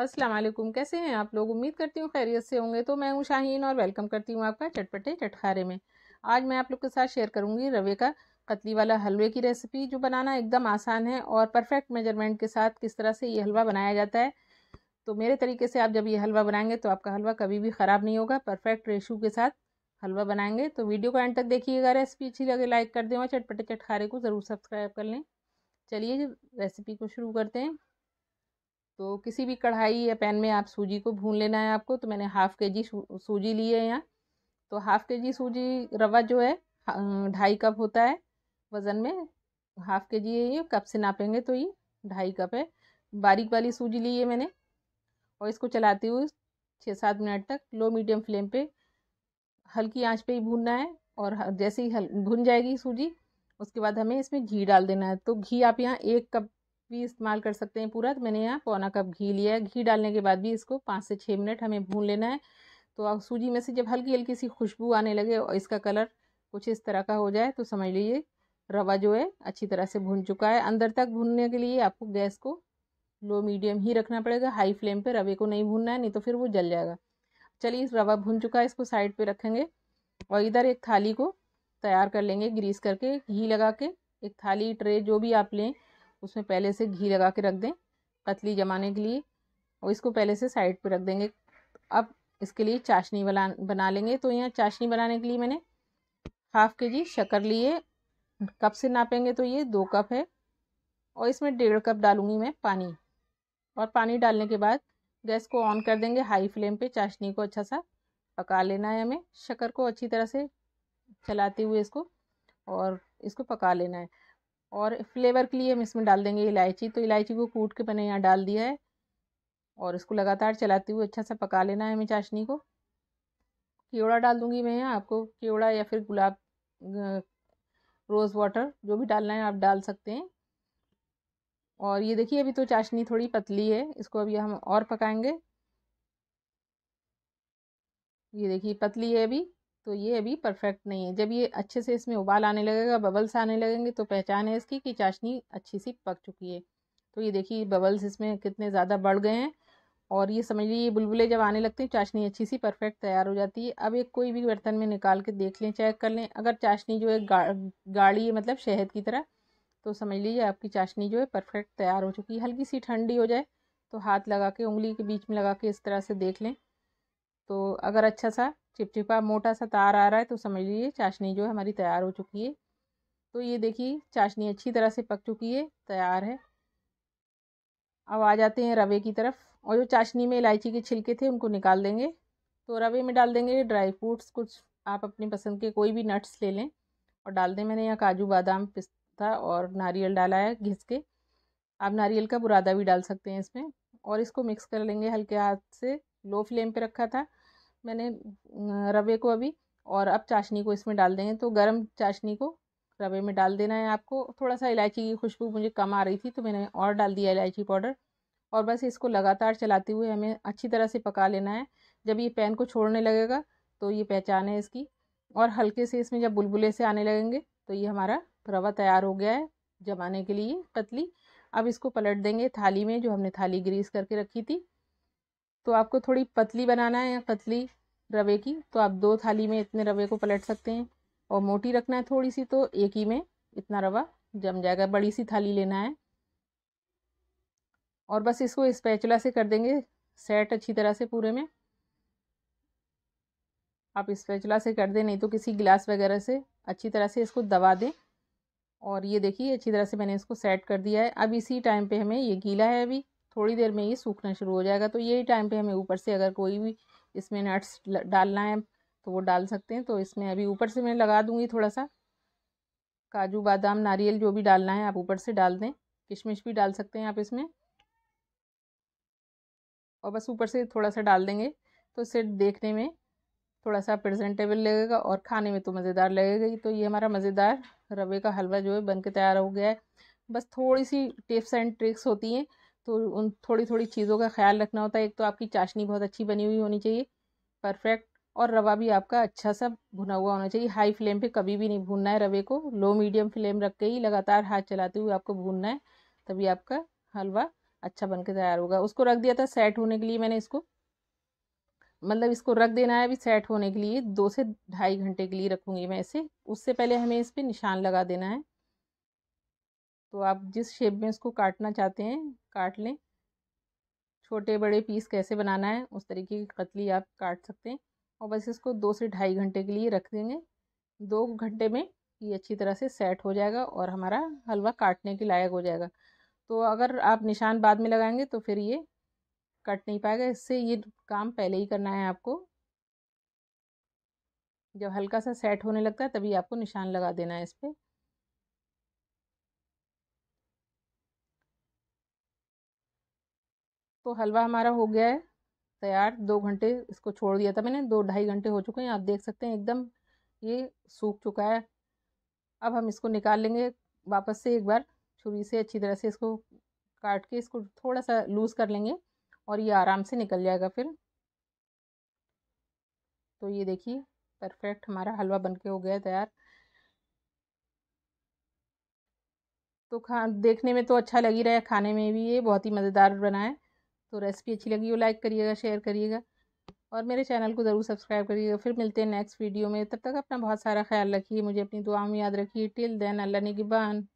अस्सलाम वालेकुम कैसे हैं आप लोग उम्मीद करती हूँ खैरियत से होंगे तो मैं हूँ शाहीन और वेलकम करती हूँ आपका चटपटे चटखारे में आज मैं आप लोग के साथ शेयर करूँगी रवे का कतली वाला हलवे की रेसिपी जो बनाना एकदम आसान है और परफेक्ट मेजरमेंट के साथ किस तरह से ये हलवा बनाया जाता है तो मेरे तरीके से आप जब ये हलवा बनाएंगे तो आपका हलवा कभी भी ख़राब नहीं होगा परफेक्ट रेशू के साथ हलवा बनाएंगे तो वीडियो को एंड तक देखिएगा रेसिपी अच्छी लगे लाइक कर दें और चटपटे चटखारे को ज़रूर सब्सक्राइब कर लें चलिए रेसिपी को शुरू करते हैं तो किसी भी कढ़ाई या पैन में आप सूजी को भून लेना है आपको तो मैंने हाफ़ के जी सूजी ली है यहाँ तो हाफ़ के जी सूजी रवा जो है ढाई कप होता है वज़न में हाफ़ के जी है ये कप से नापेंगे तो ये ढाई कप है बारीक वाली सूजी ली है मैंने और इसको चलाते हुए छः सात मिनट तक लो मीडियम फ्लेम पे हल्की आंच पे ही भूनना है और जैसे ही भुन जाएगी सूजी उसके बाद हमें इसमें घी डाल देना है तो घी आप यहाँ एक कप भी इस्तेमाल कर सकते हैं पूरा तो मैंने यहाँ पौना कप घी लिया है घी डालने के बाद भी इसको पाँच से छः मिनट हमें भून लेना है तो सूजी में से जब हल्की हल्की सी खुशबू आने लगे और इसका कलर कुछ इस तरह का हो जाए तो समझ लीजिए रवा जो है अच्छी तरह से भून चुका है अंदर तक भूनने के लिए आपको गैस को लो मीडियम ही रखना पड़ेगा हाई फ्लेम पर रवे को नहीं भूनना है नहीं तो फिर वो जल जाएगा चलिए रवा भून चुका है इसको साइड पर रखेंगे और इधर एक थाली को तैयार कर लेंगे ग्रीस करके घी लगा के एक थाली ट्रे जो भी आप लें उसमें पहले से घी लगा के रख दें पतली जमाने के लिए और इसको पहले से साइड पर रख देंगे अब इसके लिए चाशनी बना बना लेंगे तो यहाँ चाशनी बनाने के लिए मैंने हाफ के जी शक्कर लिए कप से नापेंगे तो ये दो कप है और इसमें डेढ़ कप डालूंगी मैं पानी और पानी डालने के बाद गैस को ऑन कर देंगे हाई फ्लेम पे चाशनी को अच्छा सा पका लेना है हमें शक्कर को अच्छी तरह से चलाते हुए इसको और इसको पका लेना है और फ्लेवर के लिए हम इसमें डाल देंगे इलायची तो इलायची को कूट के मैंने यहाँ डाल दिया है और इसको लगातार चलाते हुए अच्छा सा पका लेना है हमें चाशनी को केवड़ा डाल दूँगी मैं यहाँ आपको केवड़ा या फिर गुलाब रोज़ वाटर जो भी डालना है आप डाल सकते हैं और ये देखिए अभी तो चाशनी थोड़ी पतली है इसको अभी हम और पकाएंगे ये देखिए पतली है अभी तो ये अभी परफेक्ट नहीं है जब ये अच्छे से इसमें उबाल आने लगेगा बबल्स आने लगेंगे तो पहचान है इसकी कि चाशनी अच्छी सी पक चुकी है तो ये देखिए बबल्स इसमें कितने ज़्यादा बढ़ गए हैं और ये समझ लीजिए बुलबुले जब आने लगते हैं चाशनी अच्छी सी परफेक्ट तैयार हो जाती है अब एक कोई भी बर्तन में निकाल के देख लें चेक कर लें अगर चाशनी जो है गा, गाढ़ी है मतलब शहद की तरह तो समझ लीजिए आपकी चाशनी जो है परफेक्ट तैयार हो चुकी है हल्की सी ठंडी हो जाए तो हाथ लगा के उंगली के बीच में लगा के इस तरह से देख लें तो अगर अच्छा सा चिपचिपा मोटा सा तार आ रहा है तो समझ लीजिए चाशनी जो है हमारी तैयार हो चुकी है तो ये देखिए चाशनी अच्छी तरह से पक चुकी है तैयार है अब आ जाते हैं रवे की तरफ और जो चाशनी में इलायची के छिलके थे उनको निकाल देंगे तो रवे में डाल देंगे ड्राई फ्रूट्स कुछ आप अपनी पसंद के कोई भी नट्स ले लें और डाल दें मैंने यहाँ काजू बादाम पिस्ता और नारियल डाला है घिस के आप नारियल का बुरादा भी डाल सकते हैं इसमें और इसको मिक्स कर लेंगे हल्के हाथ से लो फ्लेम पे रखा था मैंने रवे को अभी और अब चाशनी को इसमें डाल देंगे तो गर्म चाशनी को रवे में डाल देना है आपको थोड़ा सा इलायची की खुशबू मुझे कम आ रही थी तो मैंने और डाल दिया इलायची पाउडर और बस इसको लगातार चलाते हुए हमें अच्छी तरह से पका लेना है जब ये पैन को छोड़ने लगेगा तो ये पहचान है इसकी और हल्के से इसमें जब बुलबुले से आने लगेंगे तो ये हमारा रवा तैयार हो गया है जमाने के लिए पतली अब इसको पलट देंगे थाली में जो हमने थाली ग्रीस करके रखी थी तो आपको थोड़ी पतली बनाना है पतली रवे की तो आप दो थाली में इतने रवे को पलट सकते हैं और मोटी रखना है थोड़ी सी तो एक ही में इतना रवा जम जाएगा बड़ी सी थाली लेना है और बस इसको स्पैचुला से कर देंगे सेट अच्छी तरह से पूरे में आप स्पैचुला से कर दें नहीं तो किसी गिलास वगैरह से अच्छी तरह से इसको दबा दें और ये देखिए अच्छी तरह से मैंने इसको सेट कर दिया है अब इसी टाइम पे हमें ये गीला है अभी थोड़ी देर में ये सूखना शुरू हो जाएगा तो यही टाइम पे हमें ऊपर से अगर कोई भी इसमें नट्स डालना है तो वो डाल सकते हैं तो इसमें अभी ऊपर से मैं लगा दूँगी थोड़ा सा काजू बादाम नारियल जो भी डालना है आप ऊपर से डाल दें किशमिश भी डाल सकते हैं आप इसमें और बस ऊपर से थोड़ा सा डाल देंगे तो इसे देखने में थोड़ा सा प्रेजेंटेबल लगेगा और खाने में तो मज़ेदार लगेगा ही तो ये हमारा मज़ेदार रवे का हलवा जो है बन के तैयार हो गया है बस थोड़ी सी टिप्स एंड ट्रिक्स होती हैं तो उन थोड़ी थोड़ी चीज़ों का ख्याल रखना होता है एक तो आपकी चाशनी बहुत अच्छी बनी हुई होनी चाहिए परफेक्ट और रवा भी आपका अच्छा सा भुना हुआ होना चाहिए हाई फ्लेम पे कभी भी नहीं भूनना है रवे को लो मीडियम फ्लेम रख के ही लगातार हाथ चलाते हुए आपको भूनना है तभी आपका हलवा अच्छा बन के तैयार होगा उसको रख दिया था सेट होने के लिए मैंने इसको मतलब इसको रख देना है अभी सेट होने के लिए दो से ढाई घंटे के लिए रखूँगी मैं इसे उससे पहले हमें इस पर निशान लगा देना है तो आप जिस शेप में इसको काटना चाहते हैं काट लें छोटे बड़े पीस कैसे बनाना है उस तरीके की कतली आप काट सकते हैं और बस इसको दो से ढाई घंटे के लिए रख देंगे दो घंटे में ये अच्छी तरह से सेट हो जाएगा और हमारा हलवा काटने के लायक हो जाएगा तो अगर आप निशान बाद में लगाएंगे तो फिर ये कट नहीं पाएगा इससे ये काम पहले ही करना है आपको जब हल्का सा सेट होने लगता है तभी आपको निशान लगा देना है इस पर तो हलवा हमारा हो गया है तैयार दो घंटे इसको छोड़ दिया था मैंने दो ढाई घंटे हो चुके हैं आप देख सकते हैं एकदम ये सूख चुका है अब हम इसको निकाल लेंगे वापस से एक बार छुरी से अच्छी तरह से इसको काट के इसको थोड़ा सा लूज़ कर लेंगे और ये आराम से निकल जाएगा फिर तो ये देखिए परफेक्ट हमारा हलवा बनके हो गया तैयार तो खा देखने में तो अच्छा लग ही रहा है खाने में भी ये बहुत ही मज़ेदार बना है तो रेसिपी अच्छी लगी हो लाइक करिएगा शेयर करिएगा और मेरे चैनल को ज़रूर सब्सक्राइब करिएगा फिर मिलते हैं नेक्स्ट वीडियो में तब तक अपना बहुत सारा ख्याल रखिए मुझे अपनी दुआ में याद रखिए टिल देन अल्लाह निगबान